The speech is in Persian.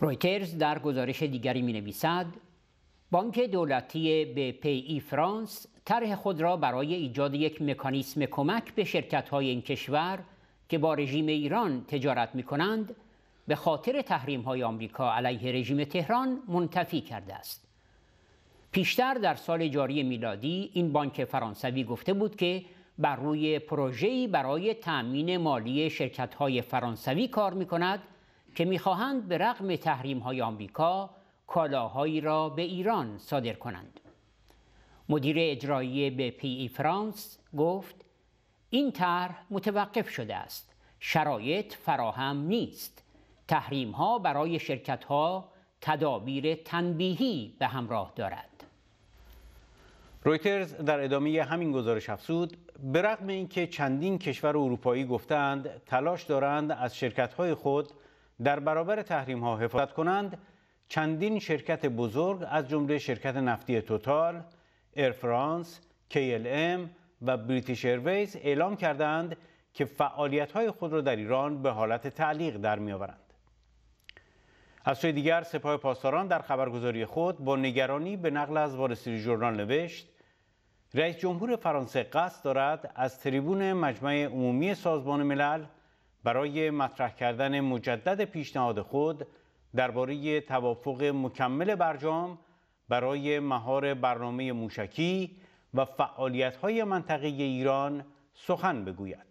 رویترز در گزارش دیگری می نویسد بانک دولتی به پی فرانس طرح خود را برای ایجاد یک مکانیسم کمک به شرکت های این کشور که با رژیم ایران تجارت می کنند به خاطر تحریم های آمریکا علیه رژیم تهران منتفی کرده است. پیشتر در سال جاری میلادی این بانک فرانسوی گفته بود که بر روی پروژه‌ای برای تأمین مالی شرکت‌های فرانسوی کار می‌کند. که میخواهند به رغم تحریم های آمریکا کالاهایی را به ایران صادر کنند مدیر اجرایی به پی ای فرانس گفت این طرح متوقف شده است شرایط فراهم نیست تحریم ها برای شرکت ها تدابیر تنبیهی به همراه دارد رویترز در ادامه همین گزارش افزود به رغم اینکه چندین کشور اروپایی گفتند تلاش دارند از شرکت های خود در برابر تحریم ها حفاظت کنند چندین شرکت بزرگ از جمله شرکت نفتی توتال، کیل ام و بریتیش ایرویز اعلام کردند که فعالیت های خود را در ایران به حالت تعلیق در می از سوی دیگر سپاه پاسداران در خبرگزاری خود با نگرانی به نقل از وارسیری ژورنال نوشت رئیس جمهور فرانسه قصد دارد از تریبون مجمع عمومی سازمان ملل برای مطرح کردن مجدد پیشنهاد خود درباره توافق مکمل برجام برای مهار برنامه موشکی و فعالیت‌های منطقه ایران سخن بگوید.